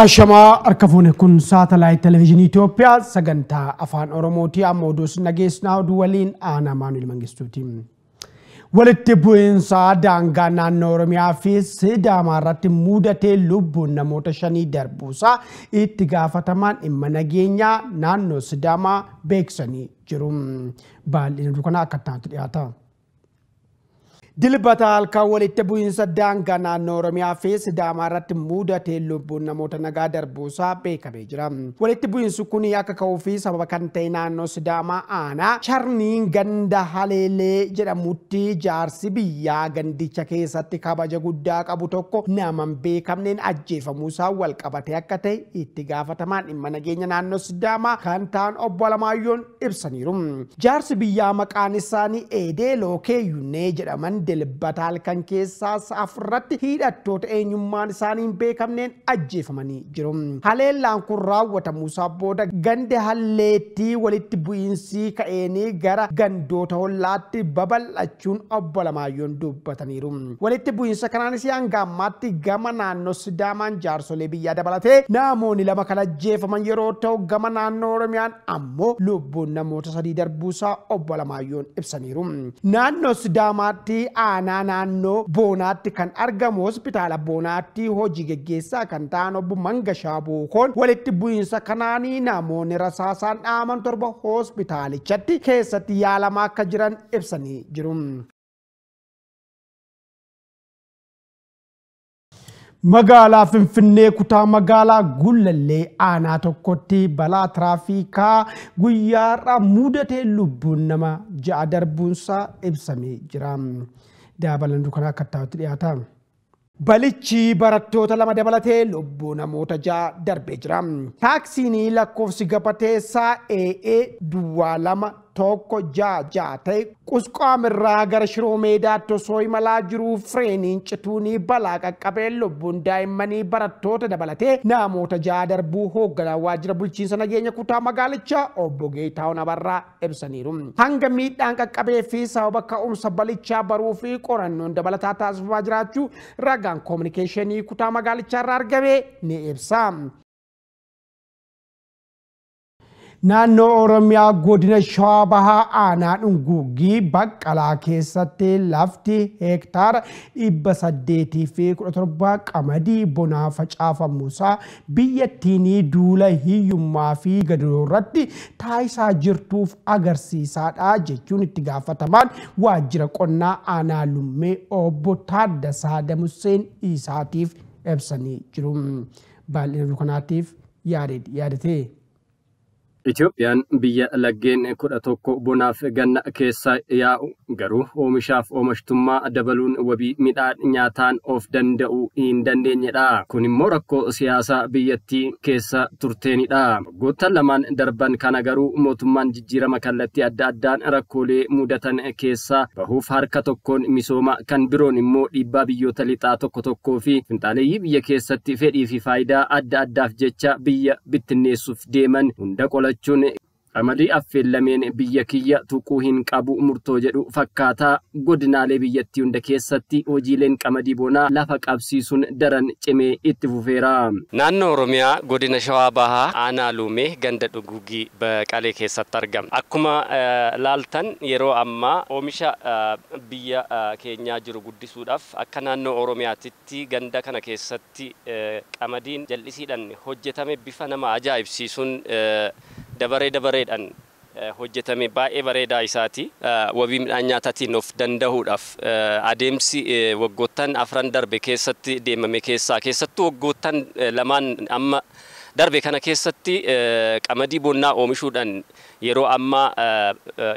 Ashamaa harka fuune kun saatalaayit televezyiinii Itoophiyaa sagantaa afaan Oromooti. Amma oduu nageessinaa waliin aanaa Maanuel Mangistuuti. Walitti bu'iinsa daangaa naannoo Oromiyaa fi Sidaamaa irratti mudatee lubbuun namoota shanii darbuusaa itti gaafatamaan dhimma nageenyaa naannoo Sidaamaa beeksanii jiru. Baay'een oduu kana akka ta'antu dhiyaata. Dilbata kan walitti bu'iinsa daangaa naannoo Oromiyaa fi Sidaamaa irratti mudate lubbuun namoota nagaa darbuusaa beekamee jira. Walitti bu'iinsi kun akka ka'uu fi sababa kan ta'e naannoo Sidaamaa aanaa Charniin ganda Haleelee jedhamutti jaarsi biyyaa gandicha keessatti kabaja guddaa qabu tokko nama hin beekamneen ajjeefamuusaa wal qabatee akka ta'e itti gaafatamaan dhimma nageenya naannoo Sidaamaa kan ta'an obbo ibsaniiru. Jaarsi biyyaa maqaan isaanii Eedee Lookeeyyuunee jedhaman delbatal kan keessaas afurratti hidhattoota eenyummaan isaaniin beekamneen ajjeefamanii jiru. Haleellaan kun Musa booda ganda halleettii walitti bu'iinsi ka'eenii gara gandoota hollaatti babal'achuun obbo Lamaayyoon dubbataniiru. Walitti bu'iinsa kanaanis hanga ammaatti gama naannoo Sidaamaan jaarsolee biyyaa dabalatee namoonni lama kan ajjeefaman yeroo ta'u gama naannoo Oromiyaan ammoo lubbuun namoota sadii darbuusaa obbo Lamaayyoon ibsaniiru. Naannoo Sidaamaatti aanaa naannoo boonaatti kan argamu hospitaala boonaatti hojii geggeessaa kan ta'an obbo Mangashaa Bookoon walitti bu'iinsa kanaanii namoonni rasaasaan dhaaman torba hospitaalichatti keessatti yaalama akka jiran ibsanii jiru. Magaalaa Finfinnee kutaa magaalaa Gullallee aanaa tokkotti balaa tiraafikaa guyyaarraa mudate lubbuun nama ja'a darbuunsaa ibsamee jira. Balichi barattoota lama dabalatee lubbuu namoota ja'a darbee jira. Taaksiin lakkoofsi sa'a saa'ee duwwaa lama tokko ja'a ja'a ta'e qusqaamirraa gara shiroo meedaatti osoo imalaa jiruu fireeniin cituu ni balaa qaqqabeen lubbuun daa'immanii barattoota dabalatee namoota ja'a darbuu hoogganaan waajjira bulchiinsa nageenya kutaa magaalichaa obbo Geetaawun Abarraa ibsaniiru. Hanga miidhaan qaqqabee fi sababa ka'umsa balichaa baruu fi qorannoon dabalataa taasifamaa jiraachuu ragaan koominikeeshinii kutaa magaalichaa irraa argame ni ibsa. naannoo oromiyaa godina shawaa bahaa aanaa dhungugii baqqalaa keessatti lafti heektaara dhibba saddeetii fi kudha qamadii bonaa facaafamuusaa biyyattiin duula hiyyummaa fi taa isaa jirtuuf agarsiisaadha jechuun itti gaafatamaan waajjira qonnaa aanaa lummee obbo Taaddasaa Damuseen Isaatiif ibsanii jiru. Baay'ina kanaatiif yaadate. Itoophiyaan biyya laggeen kudha tokko bonaaf ganna keessa yaa'u garuu oomishaaf oomishtummaa dabaluun wabii midhaan nyaataan of danda'uu hin dandeenyedha. Kun immoo rakkoo siyaasaa biyyattii keessa turteenidha. oggootta lamaan darban kana garuu mootummaan jijjiirama kallattii adda addaan rakkoolee mudatan keessa bahuuf harka tokkoon misooma kan biroon immoo dhiibbaa biyyoota lixaa tokko tokkoo fi finxaaleeyyii biyya keessatti fedhii fi faayidaa adda addaaf jecha biyya bittinneessuuf deeman hunda jechuun qamadii affeellameen biyya kiyya tuquu hin qabu murtoo jedhu fakkaata godinaalee biyyattii hunda keessatti hojiileen qamadii bonaa lafa qabsiisuun daran cimee itti fufeera. Naannoo Oromiyaa godina Shawaa Bahaa aanaa luumee ganda dhugugii baqalee keessatti argama. Akkuma laaltan yeroo ammaa oomisha biyya keenyaa jiru guddisuudhaaf akka naannoo Oromiyaatitti ganda kana keessatti qamadiin jallisiidhaan hojjetame bifa nama ajaa'ibsiisuun dabaree dabareedhaan hojjetame baay'ee bareedaa isaati. Wabii midhaan nyaataatiin of danda'uudhaaf adeemsi waggoottan afran darbe keessatti deemame keessaa keessattuu waggoottan lamaan amma Darbe kana keessatti qamadii bonnaa oomishuudhaan yeroo ammaa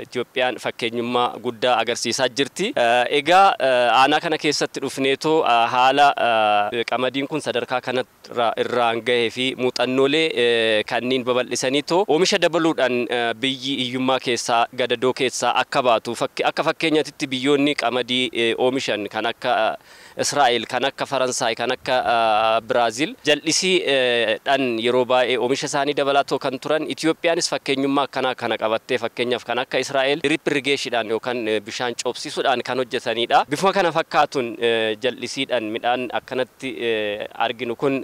Itoophiyaan fakkeenyummaa guddaa agarsiisaa jirti. Egaa aanaa kana keessatti dhufneetoo haala qamadiin kun sadarkaa kanarra irraan gahee fi muuxannoolee kanneen babal'isaniitoo oomisha dabaluudhaan biyyi hiyyummaa keessaa gadadoo keessaa akka baatu akka fakkeenyaatitti biyyoonni qamadii oomishan kan akka Israa'el kan akka Faransaay kan akka Biraazil dhan yeroo baay'ee oomisha isaanii dabalatoo kan turan Itoophiyaanis fakkeenyummaa akkanaa kana qabattee fakkeenyaaf kan akka Israa'el drip irrigeeshiidhaan yookaan bishaan coobsisuudhaan kan hojjetanidha. Bifuma kana fakkaatuun jal'isiidhaan midhaan akkanatti arginu kun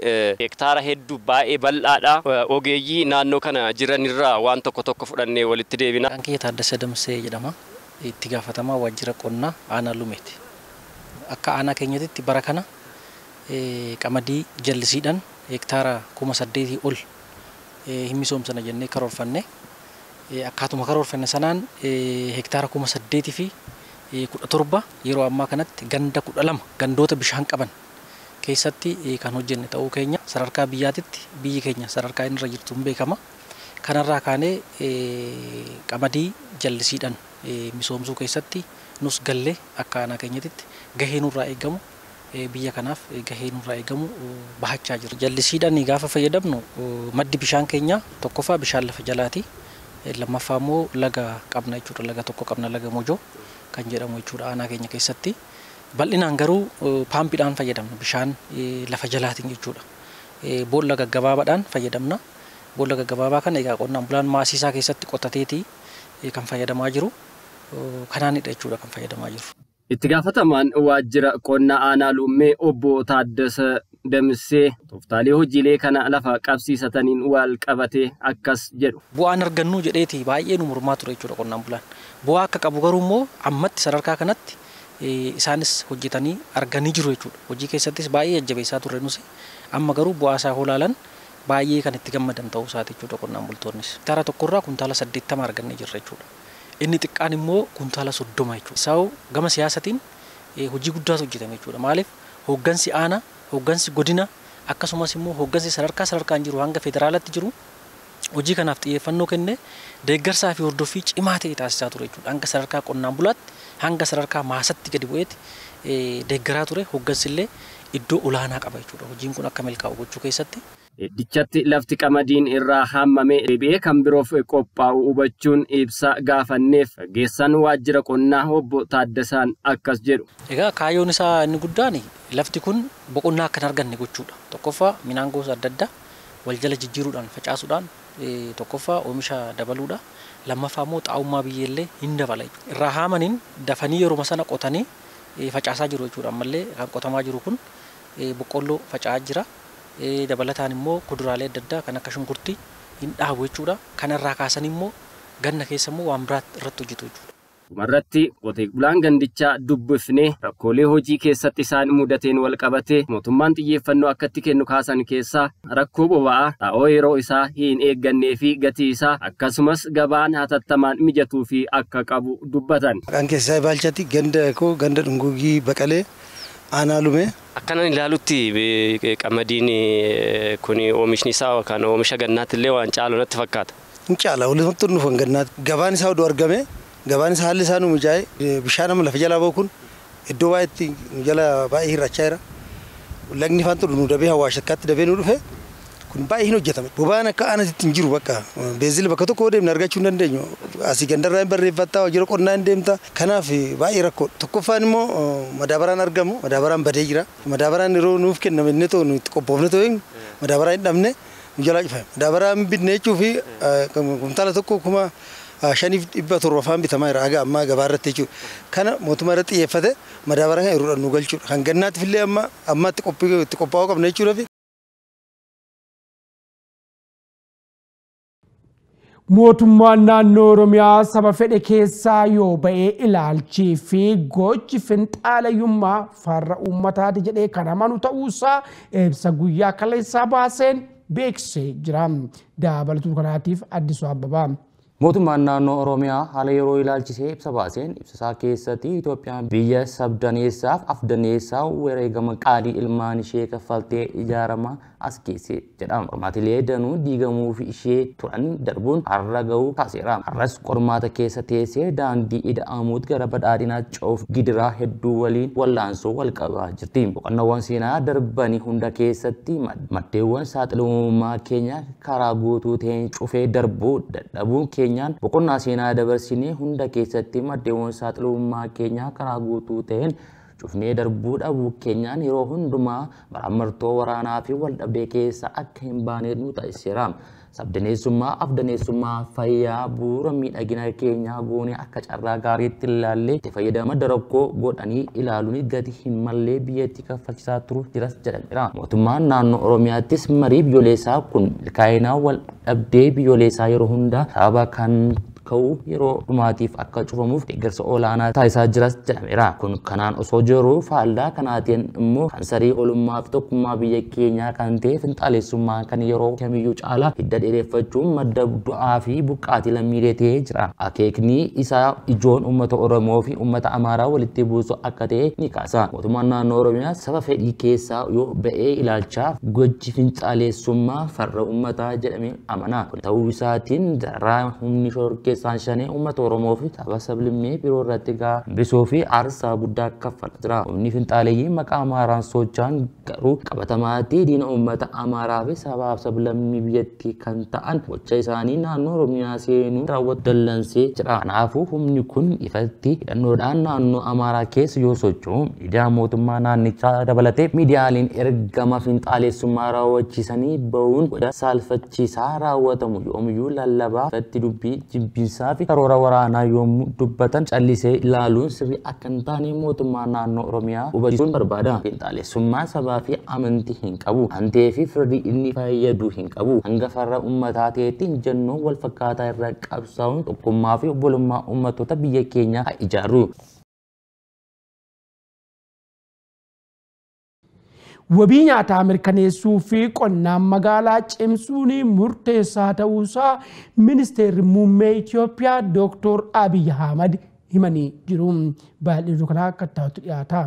hektaara hedduu baay'ee bal'aadha. Ogeeyyii naannoo kana jiranirraa waan tokko tokko fudhannee walitti deebina. Kan kiyya Taaddasee Damsee jedhama. Itti gaafatamaa waajjira qonnaa aanaa Lumeeti. akka aanaa keenyatti bara kana qamadii jallisiidhaan hektaara kuma saddeetii ol himmisoomsana jennee karoorfanne akkaatuma karoorfanne sanaan hektaara kuma saddeetii fi kudha torba yeroo ammaa kanatti ganda kudha lama gandoota bishaan qaban keessatti kan hojjenne ta'uu keenya sararkaa biyyaatitti biyyi keenya sararkaa inni irra jirtu beekama kanarraa kaanee qamadii jallisiidhaan misoomsuu keessatti nus galle akka aanaa keenyatitti gaheen irraa eegamu biyya kanaaf gaheen irraa eegamu bahachaa jira. Jallisiidhaan gaafa fayyadamnu maddi bishaan keenyaa tokkoffaa bishaan lafa jalaati. Lammaffaa immoo laga qabna jechuudha. Laga tokko qabna laga mojoo kan jedhamu jechuudha aanaa keenya keessatti. Bal'inaan garuu paampiidhaan fayyadamna bishaan lafa jalaatiin jechuudha. Boolla gaggabaabaadhaan fayyadamna. Boolla gaggabaabaa kana egaa qonnaan bulaan maasiisaa keessatti qotateeti kan fayyadamaa jiru. kanaanidha jechuudha kan fayyadamaa jiru. Itti gaafataman waajjira qonnaa aanaa lummee obbo Taaddasa Damsee tooftaalee hojiilee kana lafa qabsiisataniin wal qabatee akkas jedhu. Bu'aan argannu jedheeti baay'ee nu mormaa ture jechuudha qonnaan bulaan. Bu'aa akka qabu garuu immoo ammatti sadarkaa kanatti isaanis hojjetanii arganii jiru jechuudha. Hojii keessattis baay'ee jajjabeessaa turre nusi. Amma garuu bu'aa isaa holaalan baay'ee kan itti gammadan ta'uu isaati jechuudha qonnaan bultoonnis. Hektaara tokkorraa kuntaala saddeettama arganne jirra jechuudha. inni xiqqaan immoo kuntaala soddoma jechuudha. Sawu gama siyaasatiin hojii guddaatu hojjetame jechuudha. Maaliif hooggansi aanaa, hooggansi godina akkasumas immoo hooggansi sadarkaa sadarkaan jiru hanga federaalatti jiru hojii kanaaf xiyyeeffannoo kenne deeggarsaa fi hordoffii cimaa ta'e taasisaa ture jechuudha. Hanga sadarkaa qonnaan bulaatti hanga sadarkaa maasatti gadi bu'eetti deeggaraa ture hooggansi illee iddoo olaanaa qaba jechuudha. Hojiin kun akka milkaa'u gochuu keessatti. Dichatti lafti qamadiin irraa hammame deebi'ee kan biroof qophaa'u hubachuun ibsa gaafanneef geessan waajjira qonnaa obbo Taaddasaan akkas jedhu. Egaa kaayyoon isaa inni guddaan lafti kun boqonnaa akka hin arganne gochuudha. Tokkoffaa minaan gosa adda addaa wal jala jijjiiruudhaan facaasuudhaan tokkoffaa oomisha dabaluudha. Lammaffaa immoo xaa'ummaa biyyeellee hin dabala. Irraa haamaniin dafanii yeroo sana qotanii facaasaa jiru jechuudha ammallee kan qotamaa jiru kun boqqolloo faca'aa jira. dabalataan immoo kuduraalee adda addaa kan akka shunkurtii hin dhaabu jechuudha. Kanarraa kaasan immoo ganna keessa immoo waan biraatti irratti hojjetu jechuudha. Dhumarratti qotee bulaan gandichaa dubbifnee rakkoolee hojii keessatti isaan mudateen wal qabate mootummaan xiyyeeffannoo akkatti kennu kaasan keessaa rakkoo boba'aa xaa'oo yeroo isaa hin eeggannee fi gatii isaa akkasumas gabaan hatattamaan mijatuu fi akka qabu dubbatan. Maqaan keessaa Baalchatti ganda koo ganda dhungugii Baqalee Analume. lumee. Akkanan ilaalutti qamadiin kun oomishni isaa kan oomisha gannaatti illee waan caalu natti fakkaata. Hin caala walumattuu dhufan gannaatti gabaan isaa oduu argame gabaan isaa haalli isaa nu mijaa'e bishaan amma lafa jalaa bokuun iddoo baay'eetti jala baay'ee hirrachaa jira. Lagni faan turu nu dabee hawaasha akkaatti dabee nu dhufe kun baay'ee hin hojjetame. Bobaan akka aanasitti hin jiru bakka beezil bakka tokko deemne argachuu hin dandeenyu. Asii gandarraa hin barreeffattaa hojii qonnaa hin deemta. Kanaaf baay'ee rakkoodha. Tokkoffaan immoo madaabaraan argamu madaabaraan badee jira. Madaabaraan yeroo nuuf kenname inni toonu itti qophoofne hin madaabaraa hin dhabne nu jalaa cufame. Madaabaraa hin bidne jechuu fi kumtaala tokko kuma shaniif dhibba torbaffaan bitamaa jira haga ammaa gabaa irratti jechuudha. Kana mootummaa irratti xiyyeeffate madaabaraa kan yeroo dhannu galchuudha. Kan gannaatiif illee amma ammaatti qophaa'uu qabna jechuudha fi mootummaan naannoo oromiyaa saba fedhe keessaa yoo ba'ee ilaalchii fi gochi finxaalayyummaa farra uummataati jedhee kan amanu ta'uusaa ibsa guyyaa kaleessaa baaseen beeksisee jira. Dabalatuu kanaatiif Addisuu Abbabaa. Mootummaan naannoo Oromiyaa haala yeroo ilaalchisee ibsa baaseen ibsasaa keessatti Itoophiyaan biyya sabdaneessaaf afdaneessaa wareegama qaalii ilmaan ishee kaffaltee ijaaramaa as geesse jedhama. Qormaatilee danuu diigamuuf ishee turan darbuun har'a gahuu taaseera. Har'as qormaata keessa teessee daandii ida'amuut gara badhaadhinaa coof gidiraa hedduu waliin wal'aansoo wal qabaa jirti. Boqonnoowwan seenaa darbanii hunda keessatti maddeewwan saaxilummaa keenyaa karaa guutuu ta'een cufee darbuu dadhabuun keenyaan boqonnaa seenaa dabarsinee hunda keessatti maddeewwan saaxilummaa keenya karaa guutuu ta'een cufnee darbuu dhabu keenyaan yeroo hundumaa maraamartoo waraanaa fi waldhabdee keessa akka hin baanee nu taasisiraam. Sabdaneessummaa afdaneessummaa fayyaa bu'uura miidhagina keenyaa goonee akka carraa gaariitti ilaallee itti fayyadama darabkoo godhanii ilaaluun gati hin mallee biyyatti kaffalchiisaa turuu jiras jedhamira. Mootummaan naannoo Oromiyaattis marii biyyoolessaa kun milkaa'inaa wal dhabdee biyyoolessaa yeroo hundaa sababa kan yeroo dhumaatiif akka cufamuuf deeggarsa olaanaa taasisaa jiras jedhameera. Kun kanaan osoo jiru faaldaa kanaatiin immoo kan sarii olummaa fi tokkummaa biyya keenyaa kan ta'e finxaaleessummaan kan yeroo kamiyyuu caala hidda dheereffachuun madda du'aa fi buqqaatii lammiilee ta'ee jira. Akeekni isaa ijoon uummata Oromoo fi uummata Amaaraa walitti buusu akka ta'e ni kaasa. Mootummaan naannoo Oromiyaa saba fedhii keessaa yoo ba'ee ilaalchaaf gochi finxaaleessummaa farra uummataa jedhamee amana. Kun ta'uu isaatiin daraaraa humni Isaan uummata Oromoo fi tapha sablimmee biroo irratti gabbisuu fi aarsaa guddaa kaffalaa jira. Humni finxaaleeyyii maqaa Amaaraan socho'an garuu qabatamaatti diina uummata Amaaraa fi sabaaf sablammii biyyattii kan ta'an gocha isaanii naannoo Oromiyaa seenuu raawwatu dallansee jira. Kanaafuu humni kun ifatti hidhannoodhaan naannoo Amaaraa keessa yoo socho'u miidiyaa mootummaa naannichaa dabalatee miidiyaaleen ergama finxaaleessummaa raawwachiisanii bahuun goda saalfachiisaa raawwatamu yoomiyyuu lallabaa irratti dubbii jibbisiisaa isaa fi karoora waraanaa yommuu dubbatan callisee ilaaluun sirri akka hin taane mootummaa naannoo Oromiyaa hubachisuun barbaada. Qinxaaleessummaa sabaa fi amantii hin qabu. Aantee fi firri inni fayyadu hin qabu. Hanga farra uummataa ta'etti injannoon wal fakkaataa irra qabsaa'uun tokkummaa fi obbolummaa uummattoota biyya keenyaa haa ijaaru. wabii nyaataa mirkaneessuu fi qonnaan magaalaa cimsuun murteessaa ta'uusaa ministeerri muummee Itoophiyaa Dooktor Abiy Ahmad himan jiru. Baay'ee kanaa akka taatu dhiyaata.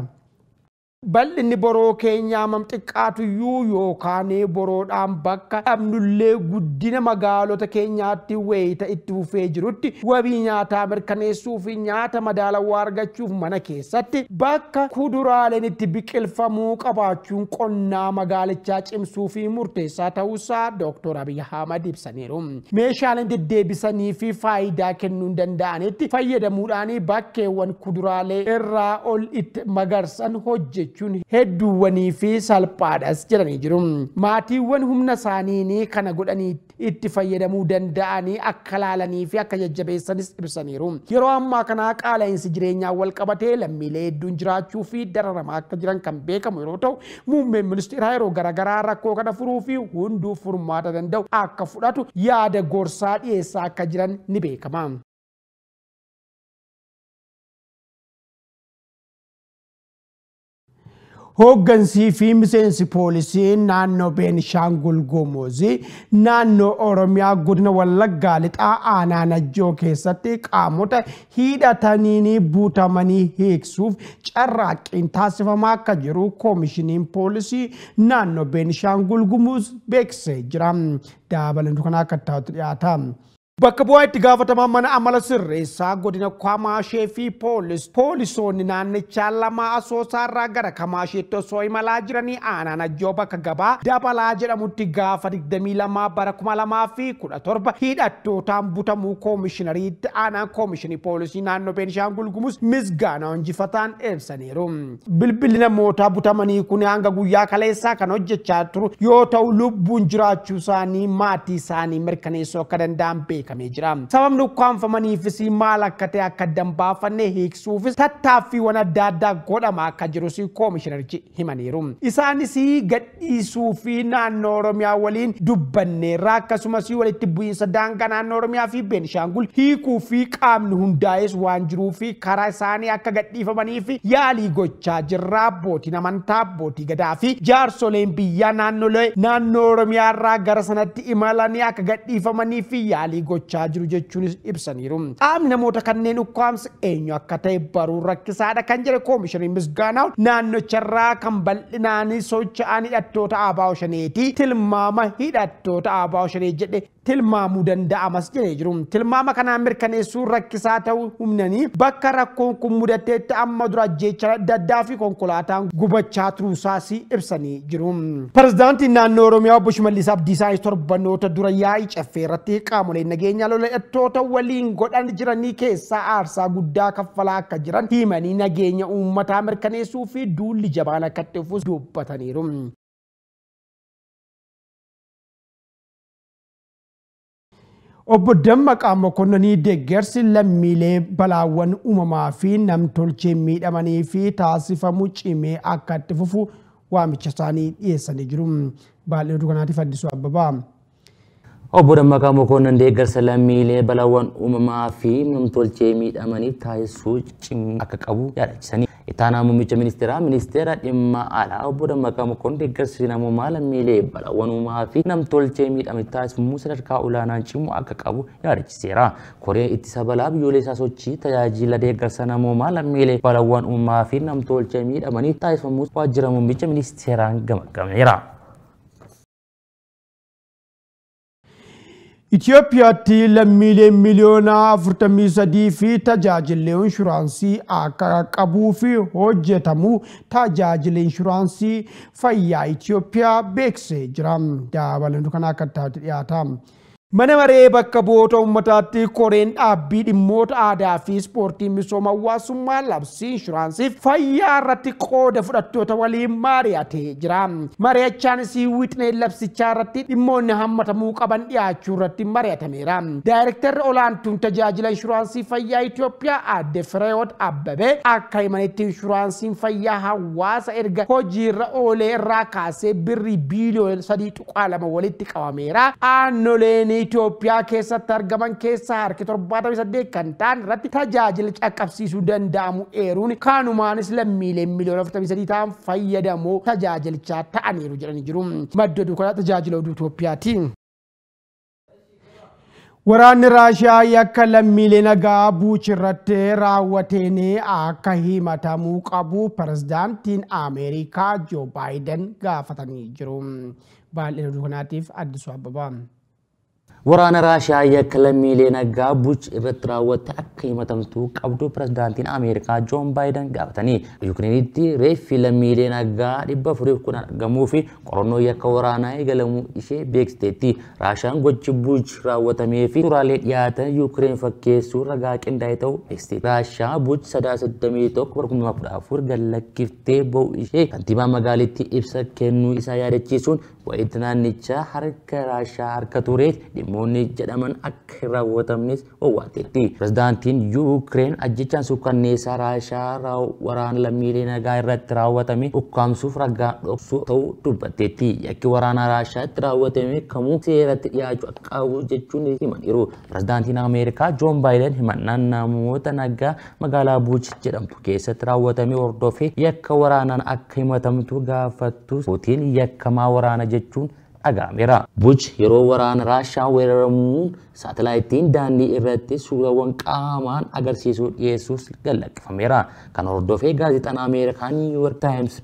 bal'inni boroo keenyaa mamxiqqaatuyyuu yookaan boroodhaan bakka dhabnullee guddina magaalota keenyaatti weeyita itti fufee jirutti wabii nyaataa mirkaneessuu fi nyaata madaalawaa argachuuf mana keessatti bakka kuduraaleen itti biqilfamuu qabaachuun qonnaa magaalichaa cimsuu fi murteessaa ta'uusaa Dr. Abiy Ahmad ibsaniiru. Meeshaaleen deddeebisanii fi faayidaa kennuu danda'anitti fayyadamuudhaan bakkeewwan kuduraalee irraa ol itti magarsan hojjechu. jechuun fi salphaadhas jedhanii jiru. Maatiiwwan humna ni kana godhanii itti fayyadamuu danda'anii akka laalanii fi akka jajjabeessanis ibsaniiru. Yeroo ammaa kana qaala'insi jireenyaa walqabatee lammiilee hedduun jiraachuu fi dararamaa akka jiran kan beekamu yeroo ta'u muummeen ministeeraa yeroo garaagaraa rakkoo kana furuu fi hunduu furmaata danda'u akka fudhatu yaada gorsaa dhiyeessaa akka jiran ni beekama. hooggansii fi miseensi poolisii naannoo Beenishaangul Gumuzii naannoo Oromiyaa godina Wallaggaa lixaa aanaa Najjoo keessatti qaamota hiidhataniin buutamanii hiiksuuf carraaqqiin taasifamaa akka jiru koomishiniin poolisii naannoo Beenishaangul Gumuz beeksisee jira. Dabalatu kana akka ta'utti dhiyaata. Bakka bu'aa itti gaafataman mana amala sirreessaa godina Kwamaashee fi poolis poolisoonni naannichaa lama asoosaa irraa gara Kamaasheetti osoo imalaa jiranii aanaan ajjoo bakka gabaa dabalaa jedhamutti gaafa 22 bara 2017 hidhattootaan butamuu koomishinariitti aanaan koomishinii poolisii naannoo Beenishaangul Gumuz misgaanaa hojjifataan ibsaniiru. Bilbilli namoota butamanii kun hanga guyyaa kaleessaa kan hojjechaa turu yoo ta'u lubbuun jiraachuu isaanii maatii isaanii mirkaneessuu akka danda'an beekamu. Sababni ukkaanfamaniifis maal akka ta'e akka dambaafanne hiiksuufis tattaaffiiwwan adda addaa godhama akka jirus koomishinarichi himaniiru. Isaanis gadhiisuu fi naannoo Oromiyaa waliin dubbanneerra akkasumas walitti bu'iinsa naannoo fi hiikuu fi qaamni hundaa'es waan jiruu fi karaa isaanii akka gadhiifamanii fi yaalii gochaa jirra abbootiin amantaa abbootii gadaa fi jaarsoleen biyyaa naannolee naannoo Oromiyaa irraa gara sanatti imalanii akka gadhiifamanii gochaa jiru jechuun ibsaniiru. Qaamni namoota kanneen ukkaamsi eenyu akka ta'e baruu rakkisaadha kan jedhe koomishiniin Misgaanaaw naannocharraa kan bal'inaan socho'an hidhattoota Abaaw sheneti tilmaama hidhattoota Abaaw Shanee jedhe tilmaamuu danda'amas jedhee jiru. Tilmaama kanaan mirkaneessuun rakkisaa ta'uu humnanii bakka rakkoon kun mudateetti amma dura jecha adda addaa fi konkolaataan gubachaa turuusaas ibsanii jiru. pirezidaantiin naannoo Oromiyaa obbo Shimallis Abdiisaa torbanoota dura yaa'ii caffee irratti qaamoleen nageenyaa lola'attoota waliin godhan jiranii keessaa aarsaa guddaa kaffalaa akka jiran himanii nageenya uummataa mirkaneessuu fi duulli jabaan akka dhufuus dubbataniiru. Obbo Dammaqaa Mokononii deeggarsi lammiilee balaawwan uumamaa fi namtolchee miidhamanii fi taasifamu cimee akka itti fufu waamicha isaanii dhiyeessanii jiru. Baay'ee dukkanaatiif addisuu abbabaa. Obbo Dammaqaa Mokonnon deeggarsa lammiilee balaawwan uumamaa fi namtolchee miidhamanii taasisuu akka qabu yaadachiisanii. Itaanamu muummicha ministeeraa ministeera dhimma alaa obbo Dammaqaa Mokonnon deeggarsi namummaa lammiilee balawwanumaa fi namtolchee miidhame taasifamuu sadarkaa olaanaa cimu akka qabu yaadachiseera. Koreen ittisa balaa biyyoollee isaa sochii tajaajila deeggarsa namummaa lammiilee balawwan uumamaa fi namtolchee miidhamanii taasifamuu waajjira muummicha ministeeraan gamagameera. Itoophiyaatti lammiileen miliyoona afurtamii sadii fi tajaajilli inshuraansii akka qabuu fi hojjetamu tajaajilli inshuraansii fayyaa Itoophiyaa beeksisee jira. Dabalatu kana akka taate dhiyaata. Mana maree bakka bu'oota uummataatti koreen dhaabbii dhimmoota aadaa fi ispoortii misooma hawaasummaa labsii inshuraansii fayyaa irratti qooda fudhattoota waliin mari'atee jira. sii wixinee labsichaa irratti dhimmoonni hammatamuu qaban dhiyaachuu irratti mari'atameera. Daayirektarri olaantuun tajaajila inshuraansii fayyaa Itoophiyaa aadde Fireewoot Abbabee akka himanitti inshuraansiin fayyaa hawaasa erga hojiirra oolee irraa kaasee birrii biiliyoona sadii tuqaa lama walitti qabameera. Aannoleen biyyoonni Itoophiyaa keessatti argaman keessaa harki torbaatamii saddeet kan ta'an irratti tajaajila caqqabsiisuu danda'amu eeruun kaanumaanis lammiilee miliyoona afurtamii ta'an fayyadamoo tajaajilichaa ta'aniiru jedhani jiru. Madda duukaa tajaajila Itoophiyaati. Waraanni Raashiyaa yakka lammiilee nagaa buuchirratti raawwateen akka himatamuu qabu pirezidaantiin Ameerikaa Joo Baayiden gaafatanii jiru. Baay'ina kanaatiif Addisuu Waraana Raashiyaa yakkalamiilee nagaa Buuch irratti raawwatte akka himatamtu qabdu pirezidaantiin Ameerikaa Joon Baayidan gaafatanii Yuukreenitti reeffi lammiilee nagaa dhibba afuriif kun argamuu fi qorannoo yakka waraanaa eegalamuu ishee beeksiteetti. Raashiyaan gochi Buuch raawwatamee fi turaalee dhiyaatan Yuukireen fakkeessuu ragaa qindaa'e ta'uu beeksite. Raashiyaa Buuch sadaa 31 gallakkiftee ba'u ishee kantiibaa magaalittii ibsa kennuu isaa yaadachiisuun wayitti naannichaa harka Raashiyaa harka turee dhimma Dhimmoonni jedhaman akka hin raawwatamnes owwaateetti. Pireezdaantiin Yuukireen ajjechaan suukanneessaa Raashaa waraana lammiilee nagaa irratti raawwatame ukkaamsuuf ragaa dhoksuu ta'uu dubbatteetti. Yakki waraana Raashaa itti raawwatame kamuu seeratti dhiyaachuu akka qabu jechuun himaniiru. Pireezdaantiin Ameerikaa Joon Baayiden himannaan namoota nagaa magaalaa Buuch jedhamtu keessatti raawwatame hordofee yakka waraanaan akka himatamtu gaafattu Putiin yakkamaa waraana jechuun dhaga'ameera. Buchi yeroo waraana Raashaa weeraramuun saatalaayittiin daandii irratti suurawwan qaamaan agarsiisuu dhiyeessuus gallaqqifameera. Kan hordofee gaazexaan Ameerikaan New York Times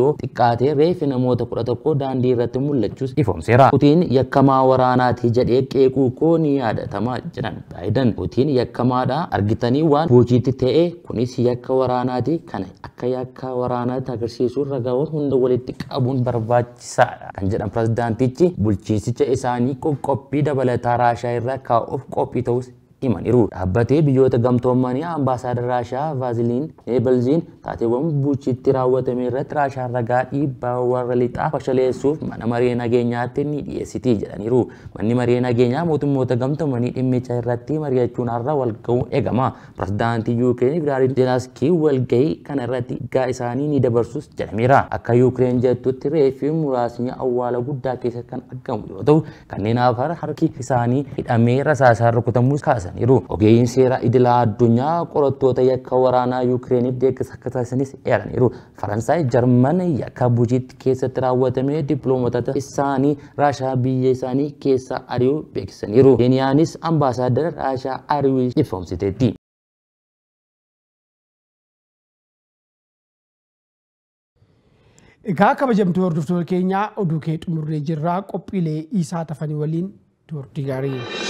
yoo xiqqaatee reefi namoota kudha tokko daandii irratti mul'achuus ifoomseera. Putiin yakkamaa waraanaati jedhee qeequu koo ni yaadatamaa jiran baayidan. Putiin yakkamaadha argitanii waan buujiitti ta'e kunis yakka waraanaati kana akka yakka waraanaatti agarsiisuun ragaawwan hunda walitti qabuun barbaachisaadha kan jedhan pirezidaantichi bulchiinsicha isaanii qoqqophii dabalataa raashaa shaayirraa kaa'uuf of ta'us himan hiruu dhaabbatee biyyoota gamtoomanii ambaasaadarri Raashaa Vaaziliin Neebelziin taateewwan bulchitti raawwatame irratti Raashaan ragaa dhiibbaa warra lixaa fashaleessuuf mana marii nageenyaatti ni dhiyeessitii jedhaniiru. Manni maree nageenyaa mootummoota gamtoomanii dhimmicha irratti mari'achuun har'a walga'uu eegama. Pireezidaantii Yuukireen Igiraar Zelenskii walga'ii kana irratti dhiiggaa isaanii ni dabarsus jedhameera. Akka Yuukireen jettutti reeffi muraasni awwaala guddaa keessatti kan argamu yoo ta'u kanneen afaan harki isaanii hidhamee jiraataniiru. Ogeeyyiin seeraa idilaa addunyaa qorattoota yakka waraanaa Yuukireenif deeggas akka taasisanis eeraniiru. Faransaay Jarman yakka bujiitti keessatti raawwatame dippiloomatota isaanii Raashaa biyya isaanii keessa Ariu beeksisaniiru. Keniyaanis ambaasaaddara Raashaa ari'uu dhifoomsiteetti. Egaa kabajamtu hordoftoota keenyaa oduu kee xumurree jirraa qophiilee isaa tafanii waliin turtii gaarii.